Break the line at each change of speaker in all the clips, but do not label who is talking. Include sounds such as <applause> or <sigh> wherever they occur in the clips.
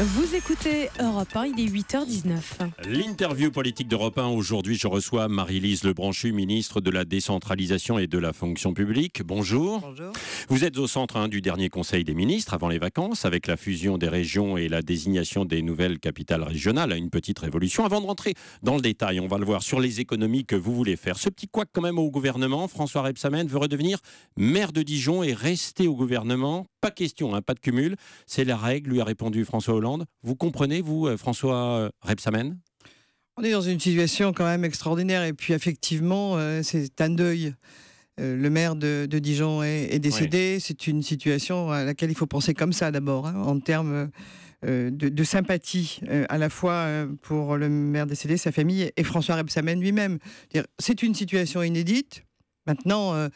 Vous écoutez Europe 1, il est 8h19.
L'interview politique d'Europe 1, aujourd'hui je reçois Marie-Lise Lebranchu, ministre de la décentralisation et de la fonction publique. Bonjour. Bonjour. Vous êtes au centre hein, du dernier Conseil des ministres avant les vacances, avec la fusion des régions et la désignation des nouvelles capitales régionales à une petite révolution. Avant de rentrer dans le détail, on va le voir sur les économies que vous voulez faire. Ce petit couac quand même au gouvernement, François Rebsamen veut redevenir maire de Dijon et rester au gouvernement pas question, hein, pas de cumul. C'est la règle, lui a répondu François Hollande. Vous comprenez, vous, euh, François euh, Rebsamen
On est dans une situation quand même extraordinaire. Et puis, effectivement, euh, c'est un deuil. le maire de, Dijon est, décédé. C'est une situation à laquelle il faut penser comme ça d'abord, hein, en termes de, sympathie à la fois pour le maire décédé, sa famille et François Rebsamen lui-même. C'est une situation inédite. Maintenant, euh,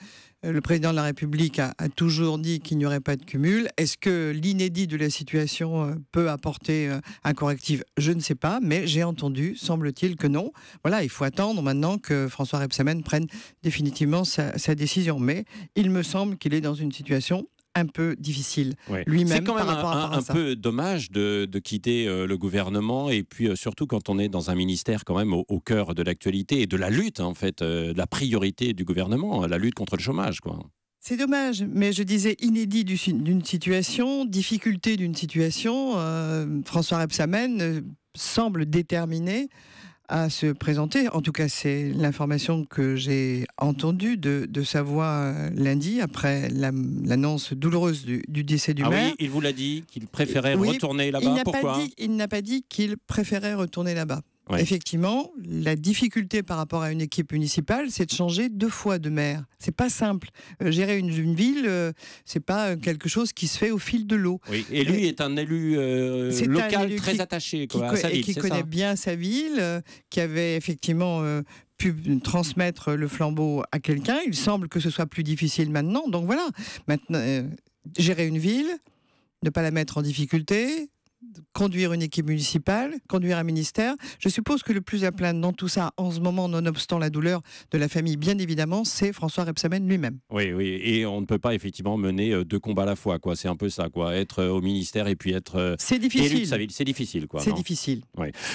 le président de la République a, toujours dit qu'il n'y aurait pas de cumul. Est-ce que l'inédit de la situation euh, peut apporter euh, un correctif Je ne sais pas, mais j'ai entendu, semble-t-il, que non. Voilà, il faut attendre maintenant que François Rebsamen prenne définitivement sa décision. Mais il me semble qu'il est dans une situation un peu difficile lui-même. C'est quand même un, peu
dommage de, quitter euh, le gouvernement et puis euh, surtout quand on est dans un ministère quand même au, cœur de l'actualité et de la lutte hein, en fait, euh, la priorité du gouvernement, la lutte contre le chômage quoi.
C'est dommage, mais je disais inédit d'une situation, difficulté d'une situation. François Rebsamen semble déterminé à se présenter. En tout cas, c'est l'information que j'ai entendue de, sa voix euh, lundi après l'annonce douloureuse du, décès du ah Oui,
il vous l'a dit qu'il préférait euh, retourner là-bas. Pourquoi
Il n'a pas dit qu'il préférait retourner là-bas. Effectivement, la difficulté par rapport à une équipe municipale, c'est de changer deux fois de maire. C'est pas simple. Euh, gérer une, ville, euh, c'est pas euh, quelque chose qui se fait au fil de l'eau.
Oui. Et lui est un élu local très attaché qui, à sa ville, qui connaît
bien sa ville, qui avait effectivement pu transmettre le flambeau à quelqu'un. Il semble que ce soit plus difficile maintenant. Donc voilà, maintenant, gérer une ville, ne pas la mettre en difficulté, conduire une équipe municipale, conduire un ministère. Je suppose que le plus à plaindre dans tout ça, en ce moment, nonobstant la douleur de la famille, bien évidemment, c'est François Rebsamen lui-même.
Oui, oui, et on ne peut pas effectivement mener euh, deux combats à la fois, quoi. C'est un peu ça, quoi. Être euh, au ministère et puis être euh, c'est difficile. élu de sa ville, c'est difficile, quoi. C'est difficile.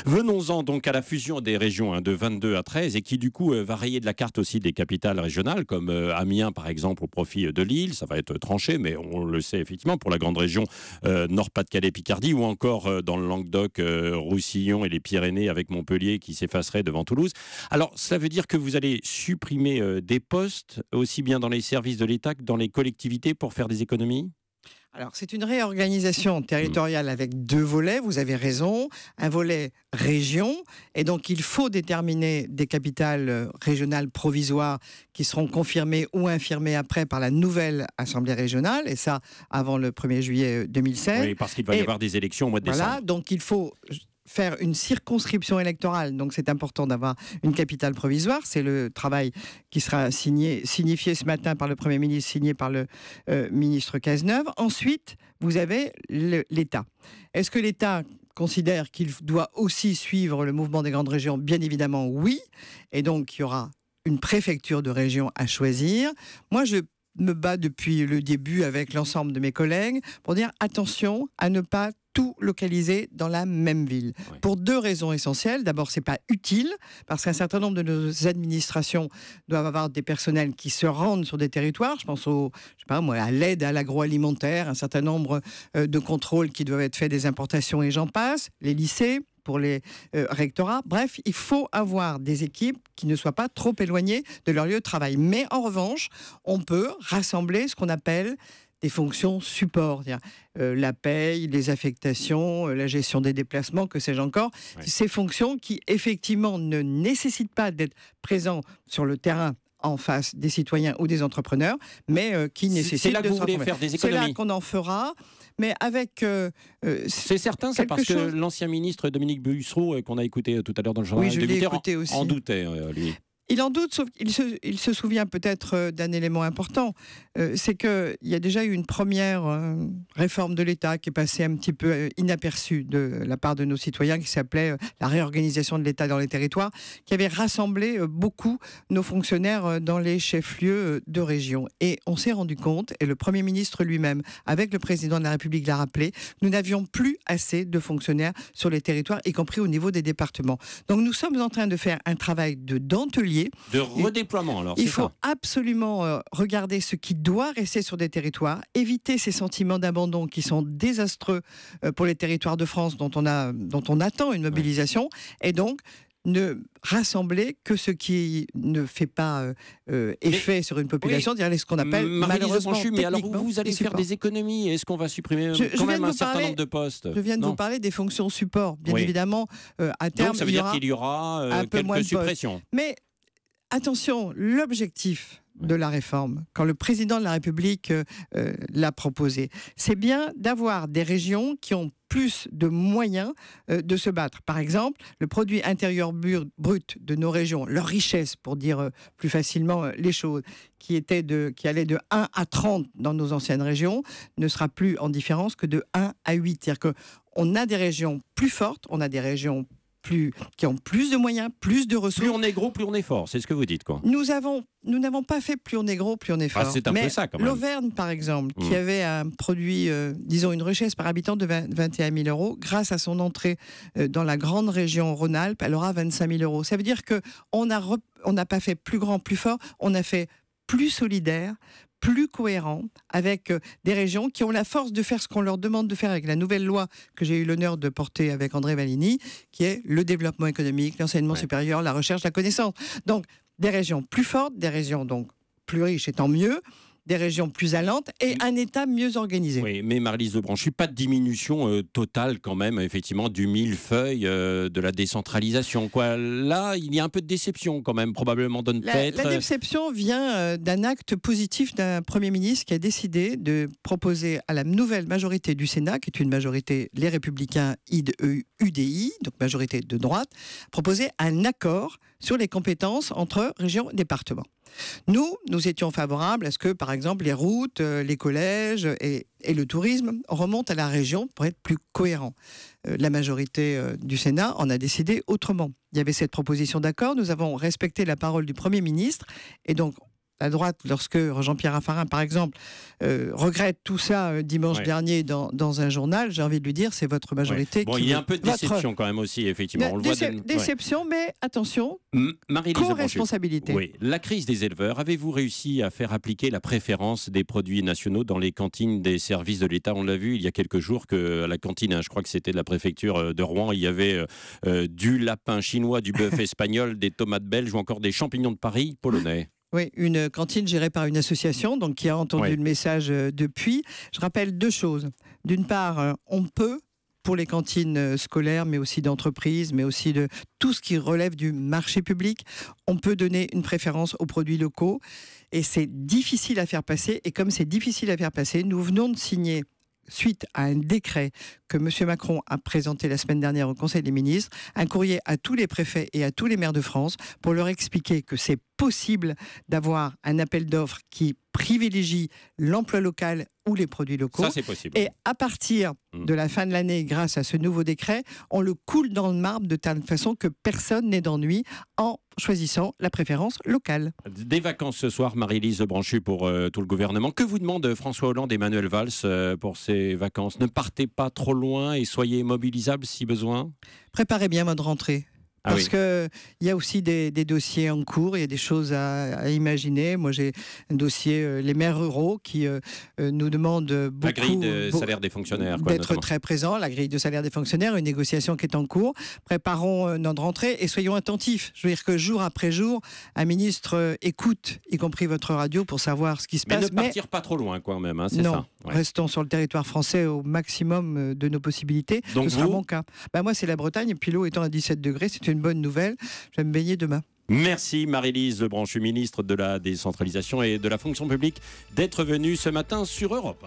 Venons-en donc à la fusion des régions hein, de 22 à 13 et qui du coup va rayer de la carte aussi des capitales régionales comme Amiens par exemple au profit de Lille. Ça va être tranché, mais on le sait effectivement pour la grande région Nord-Pas-de-Calais-Picardie ou encore encore euh, dans le Languedoc, euh, Roussillon et les Pyrénées avec Montpellier qui s'effacerait devant Toulouse. Alors, ça veut dire que vous allez supprimer euh, des postes, aussi bien dans les services de l'État que dans les collectivités, pour faire des économies
alors, c'est une réorganisation mm. territoriale avec deux volets, vous avez raison. Un volet région, et donc il faut déterminer des capitales euh, régionales provisoires qui seront confirmées ou infirmées après par la nouvelle Assemblée régionale, et ça avant le 1er juillet 2016. Euh, oui, parce qu'il va y avoir des
élections au mois de décembre. Voilà,
donc il faut faire une circonscription électorale. Donc c'est important d'avoir une capitale provisoire. C'est le travail qui sera signé, signifié ce matin par le Premier ministre, signé par le euh, ministre Cazeneuve. Ensuite, vous avez l'État. Est-ce que l'État considère qu'il doit aussi suivre le mouvement des grandes régions Bien évidemment, oui. Et donc il y aura une préfecture de région à choisir. Moi, je me bat depuis le début avec l'ensemble de mes collègues pour dire attention à ne pas tout localiser dans la même ville. Pour deux raisons essentielles. D'abord, c'est pas utile parce qu'un mm. certain nombre de nos administrations doivent avoir des personnels qui se rendent sur des territoires. Je pense au, je sais pas moi, à l'aide à l'agroalimentaire, un certain nombre euh, de contrôles qui doivent être faits des importations et j'en passe. Les lycées pour les euh, rectorats. Bref, il faut avoir des équipes qui ne soient pas trop éloignées de leur lieu de travail. Mais en revanche, on peut rassembler ce qu'on appelle des fonctions support, euh, la paye, les affectations, euh, la gestion des déplacements, que sais-je encore, ces fonctions qui effectivement ne nécessitent pas d'être présents sur le terrain en face des citoyens ou des entrepreneurs, mais qui nécessitent. de faire des économies. C'est là qu'on en fera mais avec. Euh, euh, c'est certain, c'est parce que
l'ancien ministre Dominique Bussereau, euh, qu'on a écouté tout à l'heure dans le journal en doutait, lui.
Il en doute, sauf qu'il se, il se souvient peut-être euh, d'un élément important, euh, c'est qu'il y a déjà eu une première euh, réforme de l'État qui est passée un petit peu inaperçue de la part de nos citoyens, qui s'appelait la réorganisation de l'État dans les territoires, qui avait rassemblé beaucoup nos fonctionnaires dans les chefs-lieux de région. Et on s'est rendu compte, et le Premier ministre lui-même, avec le Président de la République, l'a rappelé, nous n'avions plus assez de fonctionnaires sur les territoires, y compris au niveau des départements. Donc nous sommes en train de faire un travail de dentelier
de redéploiement, alors. Il faut
absolument euh, regarder ce qui doit rester sur des territoires, éviter ces sentiments d'abandon qui sont désastreux euh, pour les territoires de France dont on, a, dont on attend une mobilisation, et donc ne rassembler que ce qui ne fait pas euh, effet sur une population, dire ce qu'on appelle malheureusement. Manchu, mais alors vous, allez faire des
économies. Est-ce qu'on va supprimer quand même un certain nombre de postes Je viens de vous parler
des fonctions support. Bien évidemment, à terme, ça veut il y aura dire qu'il y aura un peu quelques moins de suppressions. Mais Attention, l'objectif de la réforme, quand le président de la République euh, euh, l'a proposé, c'est bien d'avoir des régions qui ont plus de moyens euh, de se battre. Par exemple, le produit intérieur brut de nos régions, leur richesse, pour dire plus facilement les choses, qui, était de, qui allait de 1 à 30 dans nos anciennes régions, ne sera plus en différence que de 1 à 8. C'est-à-dire qu'on a des régions plus fortes, on a des régions qui ont plus de moyens, plus de ressources. Plus on est gros, plus on est fort, c'est ce que vous dites. Quoi. Nous n'avons pas fait plus on est gros, plus on est ah, fort. c'est un Mais L'Auvergne, par exemple, qui mm. avait un produit, euh, disons une richesse par habitant de 21 000 euros, grâce à son entrée euh, dans la grande région Rhône-Alpes, elle aura 25 000 euros. Ça veut dire que on n'a pas fait plus grand, plus fort, on a fait plus solidaire, plus cohérent avec euh, des régions qui ont la force de faire ce qu'on leur demande de faire avec la nouvelle loi que j'ai eu l'honneur de porter avec André Valigny, qui est le développement économique, l'enseignement supérieur, la recherche, la connaissance. Donc, des régions plus fortes, des régions donc plus riches, et tant mieux, des régions plus allantes et mm. un État
mieux organisé. Oui, mais Marlise Lebron, je suis pas de diminution euh, totale quand même, effectivement, du millefeuille euh, de la décentralisation. Là, il y a un peu de déception quand même, probablement donne la, la euh,
déception vient d'un acte positif d'un Premier ministre qui a décidé de proposer à la nouvelle majorité du Sénat, qui est une majorité Les Républicains UDI, e, donc majorité de droite, proposer un accord sur les compétences entre régions et départements. Nous, nous étions favorables à ce que, par exemple, les routes, euh, les collèges et, le tourisme remontent à la région pour être plus cohérents. Euh, la majorité euh, du Sénat en a décidé autrement. Il y avait cette proposition d'accord, nous avons respecté la parole du Premier ministre et donc la droite, lorsque Jean-Pierre Raffarin, par exemple, euh, regrette tout ça euh, dimanche dernier dans, un journal, j'ai envie de lui dire, c'est votre majorité. qui. Bon, qui il y a un peu de déception quand
même aussi, effectivement. Déception,
mais attention,
co-responsabilité. Oui. La crise des éleveurs, avez-vous réussi à faire appliquer la préférence des produits nationaux dans les cantines des services de l'État On l'a vu il y a quelques jours que à la cantine, hein, je crois que c'était de la préfecture euh, de Rouen, il y avait du lapin chinois, du bœuf <laughs> espagnol, des tomates belges ou encore des champignons de Paris polonais.
Oui, une cantine gérée par une association, donc qui a entendu le message euh, depuis. Je rappelle deux choses. D'une part, euh, on peut pour les cantines euh, scolaires, mais aussi d'entreprises, mais aussi de tout ce qui relève du marché public. On peut donner une préférence aux produits locaux et c'est difficile à faire passer. Et comme c'est difficile à faire passer, nous venons de signer suite à un décret que M. Macron a présenté la semaine dernière au Conseil des ministres, un courrier à tous les préfets et à tous les maires de France pour leur expliquer que c'est possible d'avoir un appel d'offres qui privilégie l'emploi local ou les produits locaux. Ça, c'est possible. Et à partir mm. de la fin de l'année, grâce à ce nouveau décret, on le coule dans le marbre de telle façon que personne n'ait d'ennui en choisissant la préférence locale.
Des vacances ce soir, Marie-Lise Branchu pour euh, tout le gouvernement. Que vous demande François Hollande et Emmanuel Valls euh, pour ces vacances Ne partez pas trop loin et soyez mobilisables si besoin.
Préparez bien votre rentrée. Ah parce qu'il que il y a aussi des, dossiers en cours, il y a des choses à, imaginer. Moi, j'ai un dossier euh, les maires ruraux qui euh, euh, nous demandent
beaucoup. La grille de salaire des fonctionnaires. D'être
très présent, la grille de salaire des fonctionnaires, une négociation qui est en cours. Préparons notre rentrée et soyons attentifs. Je veux dire que jour après jour, un ministre écoute, y compris votre radio, pour savoir ce qui se passe. mais ne
partir pas trop loin, quand même. Hein, c'est ça.
restons sur le territoire français au maximum de nos possibilités. Donc ce sera mon cas. Bah, moi, c'est la Bretagne. Puis l'eau étant à 17 degrés, c'est une bonne nouvelle. Je vais me baigner demain.
Merci Marie-Lise Lebranchu, ministre de la décentralisation et de la fonction publique, d'être venue ce matin sur Europe.